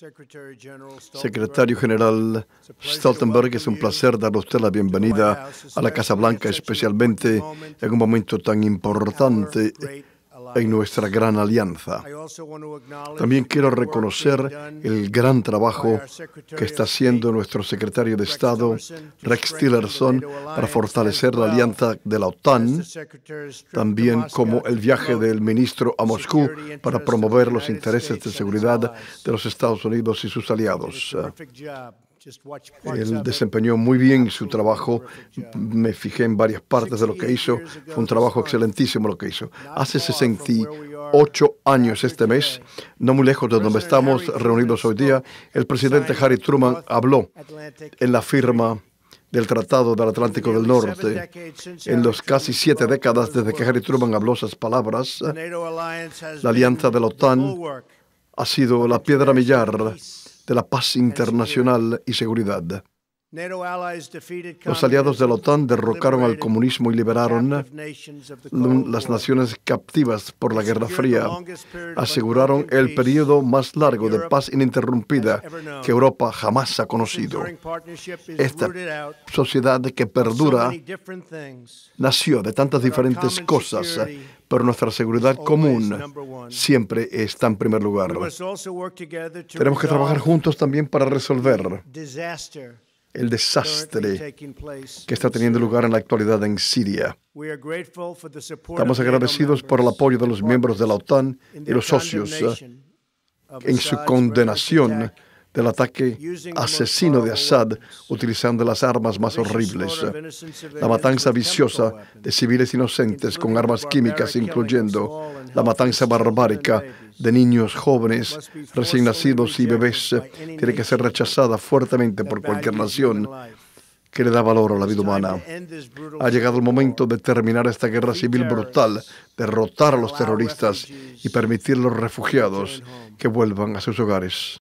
Secretario General Stoltenberg, es un placer dar usted la bienvenida a la Casa Blanca, especialmente en un momento tan importante en nuestra gran alianza. También quiero reconocer el gran trabajo que está haciendo nuestro secretario de Estado, Rex Tillerson, para fortalecer la alianza de la OTAN, también como el viaje del ministro a Moscú para promover los intereses de seguridad de los Estados Unidos y sus aliados. Él desempeñó muy bien su trabajo. Me fijé en varias partes de lo que hizo. Fue un trabajo excelentísimo lo que hizo. Hace 68 años este mes, no muy lejos de donde estamos reunidos hoy día, el presidente Harry Truman habló en la firma del Tratado del Atlántico del Norte. En los casi siete décadas desde que Harry Truman habló esas palabras, la alianza de la OTAN ha sido la piedra millar de la paz internacional y seguridad. Los aliados de la OTAN derrocaron al comunismo y liberaron las naciones captivas por la Guerra Fría. Aseguraron el periodo más largo de paz ininterrumpida que Europa jamás ha conocido. Esta sociedad que perdura nació de tantas diferentes cosas, pero nuestra seguridad común siempre está en primer lugar. Tenemos que trabajar juntos también para resolver el desastre que está teniendo lugar en la actualidad en Siria. Estamos agradecidos por el apoyo de los miembros de la OTAN y los socios eh, en su condenación del ataque asesino de Assad utilizando las armas más horribles, la matanza viciosa de civiles inocentes con armas químicas, incluyendo la matanza barbárica de niños, jóvenes, recién nacidos y bebés, tiene que ser rechazada fuertemente por cualquier nación que le da valor a la vida humana. Ha llegado el momento de terminar esta guerra civil brutal, derrotar a los terroristas y permitir a los refugiados que vuelvan a sus hogares.